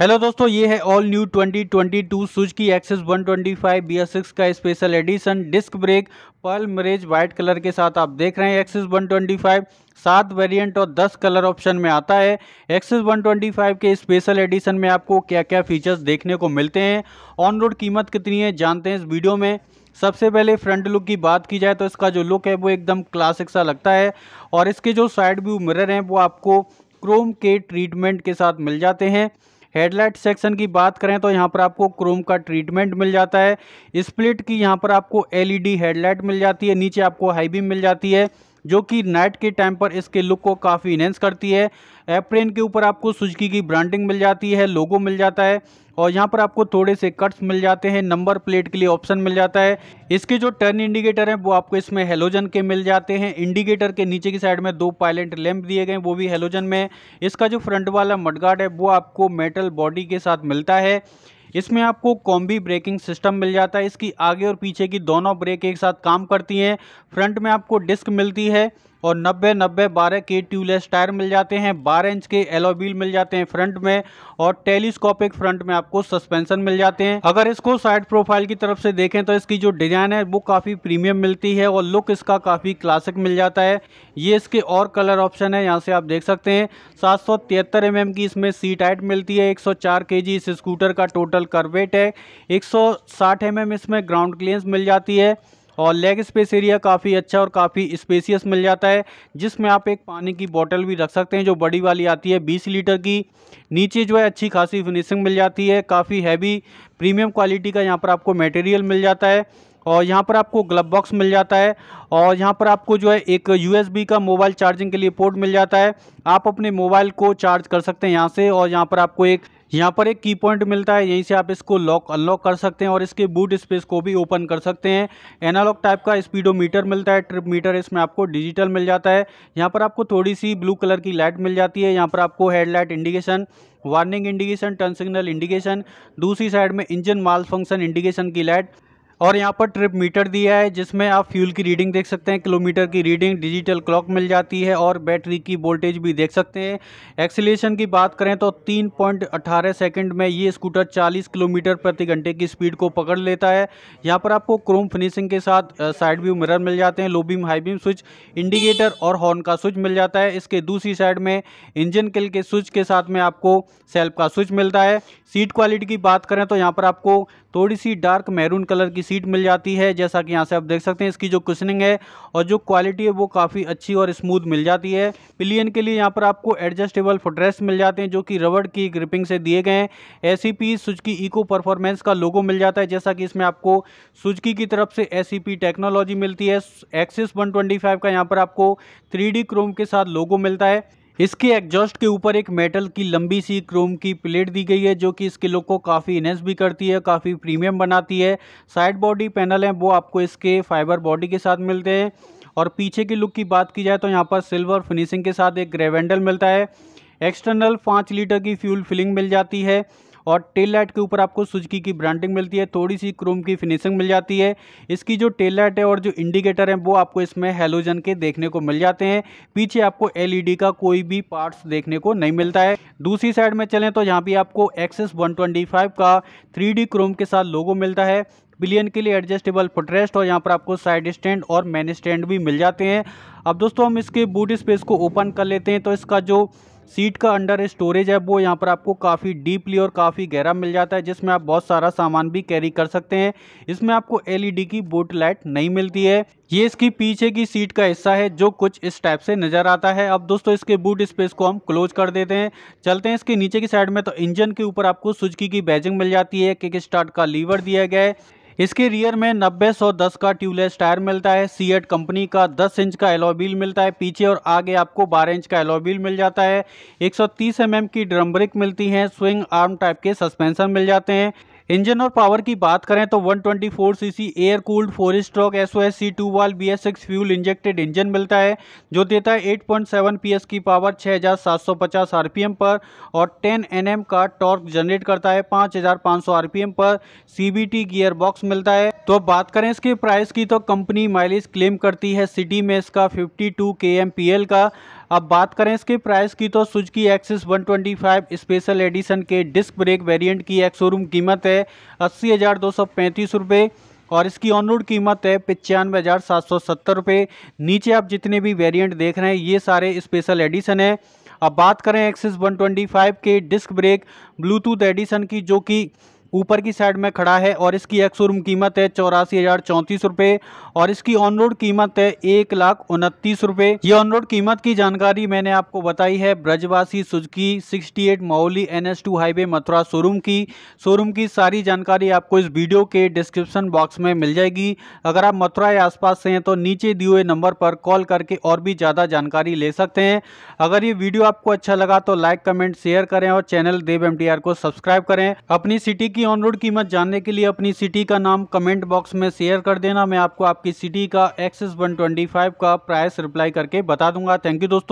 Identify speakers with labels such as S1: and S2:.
S1: hello दोस्तों ये है ऑल न्यू 2022 की एक्सेस एस सिक्स का special edition disc brake pearl mirage white colour के साथ आप देख रहे हैं एक्सेस 125 सात वेरिएंट और 10 कलर ऑप्शन में आता है एक्सेस 125 के स्पेशल एडिशन में आपको क्या क्या फीचर्स देखने को मिलते हैं ऑन रोड कीमत कितनी है जानते हैं इस वीडियो में सबसे पहले फ्रंट लुक की बात की जाए तो इसका जो लुक है वो एकदम क्लासिक सा लगता है और इसके जो साइड व्यू मिररर हैं वो आपको क्रोम के ट्रीटमेंट के साथ मिल जाते हैं हेडलाइट सेक्शन की बात करें तो यहाँ पर आपको क्रोम का ट्रीटमेंट मिल जाता है स्प्लिट की यहाँ पर आपको एलईडी हेडलाइट मिल जाती है नीचे आपको हाई बीम मिल जाती है जो कि नाइट के टाइम पर इसके लुक को काफ़ी इनहेंस करती है एप्रेन के ऊपर आपको सुजकी की ब्रांडिंग मिल जाती है लोगो मिल जाता है और यहाँ पर आपको थोड़े से कट्स मिल जाते हैं नंबर प्लेट के लिए ऑप्शन मिल जाता है इसके जो टर्न इंडिकेटर हैं वो आपको इसमें हेलोजन के मिल जाते हैं इंडिकेटर के नीचे की साइड में दो पायलेंट लैंप दिए गए वो भी हेलोजन में इसका जो फ्रंट वाला मडगार्ड है वो आपको मेटल बॉडी के साथ मिलता है इसमें आपको कॉम्बी ब्रेकिंग सिस्टम मिल जाता है इसकी आगे और पीछे की दोनों ब्रेक एक साथ काम करती हैं फ्रंट में आपको डिस्क मिलती है और नब्बे नब्बे बारह के ट्यूबलेस टायर मिल जाते हैं बारह इंच के एलोबील मिल जाते हैं फ्रंट में और टेलीस्कोपिक फ्रंट में आपको सस्पेंशन मिल जाते हैं अगर इसको साइड प्रोफाइल की तरफ से देखें तो इसकी जो डिज़ाइन है वो काफ़ी प्रीमियम मिलती है और लुक इसका काफ़ी क्लासिक मिल जाता है ये इसके और कलर ऑप्शन है यहाँ से आप देख सकते हैं सात सौ mm की इसमें सीट हाइट मिलती है एक सौ इस स्कूटर का टोटल करवेट है एक सौ mm इसमें ग्राउंड क्लियरेंस मिल जाती है और लेग स्पेस एरिया काफ़ी अच्छा और काफ़ी स्पेसियस मिल जाता है जिसमें आप एक पानी की बॉटल भी रख सकते हैं जो बड़ी वाली आती है बीस लीटर की नीचे जो है अच्छी खासी फिनिशिंग मिल जाती है काफ़ी हैवी प्रीमियम क्वालिटी का यहाँ पर आपको मटेरियल मिल जाता है और यहाँ पर आपको ग्लब बॉक्स मिल जाता है और यहाँ पर आपको जो है एक यूएसबी का मोबाइल चार्जिंग के लिए पोर्ट मिल जाता है आप अपने मोबाइल को चार्ज कर सकते हैं यहाँ से और यहाँ पर आपको एक यहाँ पर एक की पॉइंट मिलता है यहीं से आप इसको लॉक अनलॉक कर सकते हैं और इसके बूट स्पेस को भी ओपन कर सकते हैं एनालॉग टाइप का स्पीडोमीटर मिलता है ट्रिप मीटर इसमें आपको डिजिटल मिल जाता है यहाँ पर आपको थोड़ी सी ब्लू कलर की लाइट मिल जाती है यहाँ पर आपको headlight indication warning indication turn signal indication दूसरी साइड में इंजन माल फंक्शन इंडिकेशन की लाइट और यहाँ पर ट्रिप मीटर दिया है जिसमें आप फ्यूल की रीडिंग देख सकते हैं किलोमीटर की रीडिंग डिजिटल क्लॉक मिल जाती है और बैटरी की वोल्टेज भी देख सकते हैं एक्सीलेशन की बात करें तो 3.18 सेकेंड में ये स्कूटर 40 किलोमीटर प्रति घंटे की स्पीड को पकड़ लेता है यहाँ पर आपको क्रोम फिनिशिंग के साथ साइड व्यू मिरर मिल जाते हैं low beam high beam switch indicator और हॉर्न का स्विच मिल जाता है इसके दूसरी साइड में इंजन किल के स्विच के साथ में आपको सेल्फ का स्विच मिलता है सीट क्वालिटी की बात करें तो यहाँ पर आपको थोड़ी सी डार्क मैरून कलर की सीट मिल जाती है जैसा कि यहाँ से आप देख सकते हैं इसकी जो कुशनिंग है और जो क्वालिटी है वो काफ़ी अच्छी और स्मूथ मिल जाती है पिलियन के लिए यहाँ पर आपको एडजस्टेबल फुटरेस्ट मिल जाते हैं जो कि रबड़ की ग्रिपिंग से दिए गए हैं A C P Suzuki eco performance का लोगो मिल जाता है जैसा कि इसमें आपको सुजुकी की तरफ से ए सी पी टेक्नोलॉजी मिलती है एक्सिस वन का यहाँ पर आपको थ्री क्रोम के साथ लोगो मिलता है इसके एग्जॉस्ट के ऊपर एक मेटल की लंबी सी क्रोम की प्लेट दी गई है जो कि इसके लुक को काफ़ी इनहेंस भी करती है काफ़ी प्रीमियम बनाती है साइड बॉडी पैनल हैं वो आपको इसके फाइबर बॉडी के साथ मिलते हैं और पीछे की लुक की बात की जाए तो यहाँ पर सिल्वर फिनिशिंग के साथ एक ग्रेवेंडल मिलता है एक्सटर्नल पाँच लीटर की फ्यूल फिलिंग मिल जाती है और टेल लाइट के ऊपर आपको सुजकी की ब्रांडिंग मिलती है थोड़ी सी क्रोम की फिनिशिंग मिल जाती है इसकी जो टेल लाइट है और जो इंडिकेटर है वो आपको इसमें हेलोजन के देखने को मिल जाते हैं पीछे आपको एल का कोई भी पार्ट्स देखने को नहीं मिलता है दूसरी साइड में चलें तो यहाँ भी आपको एक्सेस 125 का 3D क्रोम के साथ लोगो मिलता है बिलियन के लिए एडजस्टेबल फुटरेस्ट और यहाँ पर आपको साइड स्टैंड और मेन स्टैंड भी मिल जाते हैं अब दोस्तों हम इसके बूट स्पेस को ओपन कर लेते हैं तो इसका जो सीट का अंडर स्टोरेज है वो यहाँ पर आपको काफ़ी डीपली और काफ़ी गहरा मिल जाता है जिसमें आप बहुत सारा सामान भी कैरी कर सकते हैं इसमें आपको एलईडी की बूट लाइट नहीं मिलती है ये इसकी पीछे की सीट का हिस्सा है जो कुछ इस टाइप से नज़र आता है अब दोस्तों इसके बूट स्पेस को हम क्लोज कर देते हैं चलते हैं इसके नीचे की साइड में तो इंजन के ऊपर आपको सुजकी की बैजिंग मिल जाती है किक स्टार्ट का लीवर दिया गया है इसके रियर में दस का ट्यूबलेस टायर मिलता है सीएट कंपनी का 10 इंच का एलोबिल मिलता है पीछे और आगे आपको 12 इंच का एलोबिल मिल जाता है 130 सौ mm की ड्रम ब्रिक मिलती है स्विंग आर्म टाइप के सस्पेंशन मिल जाते हैं इंजन और पावर की बात करें तो 124 CC air cooled four stroke S O S C two valve B S six fuel injected engine मिलता है जो देता है 8.7 पीएस की पावर 6750 आरपीएम पर और 10 एनएम का टॉर्क जनरेट करता है 5500 आरपीएम पर सीबीटी गियर बॉक्स मिलता है तो बात करें इसके प्राइस की तो कंपनी माइलेज क्लेम करती है सिटी में इसका पी एल का अब बात करें इसके प्राइस की तो की एक्सिस 125 स्पेशल एडिशन के डिस्क ब्रेक वेरिएंट की एक शोरूम कीमत है अस्सी हज़ार दो सौ पैंतीस रुपये और इसकी ऑन रोड कीमत है पचानवे हज़ार सात सौ सत्तर रुपये नीचे आप जितने भी वेरिएंट देख रहे हैं ये सारे स्पेशल एडिशन है अब बात करें एक्सिस 125 के डिस्क ब्रेक ब्लूटूथ एडिशन की जो कि ऊपर की साइड में खड़ा है और इसकी एक शोरूम कीमत है चौरासी हज़ार चौंतीस रूपए और इसकी ऑन रोड कीमत है एक लाख उनतीस रूपए ये ऑन रोड कीमत की जानकारी मैंने आपको बताई है ब्रजवासी सुजकी 68 माउली टू हाईवे मथुरा शोरूम की शोरूम की सारी जानकारी आपको इस वीडियो के डिस्क्रिप्शन बॉक्स में मिल जाएगी अगर आप मथुरा या आसपास से हैं तो नीचे दिए हुए नंबर पर कॉल करके और भी ज़्यादा जानकारी ले सकते हैं अगर ये वीडियो आपको अच्छा लगा तो लाइक कमेंट शेयर करें और चैनल देव एम को सब्सक्राइब करें अपनी सिटी की ऑन रोड कीमत जानने के लिए अपनी सिटी का नाम कमेंट बॉक्स में शेयर कर देना मैं आपको आपकी सिटी का एक्सेस 125 का प्राइस रिप्लाई करके बता दूंगा थैंक यू दोस्तों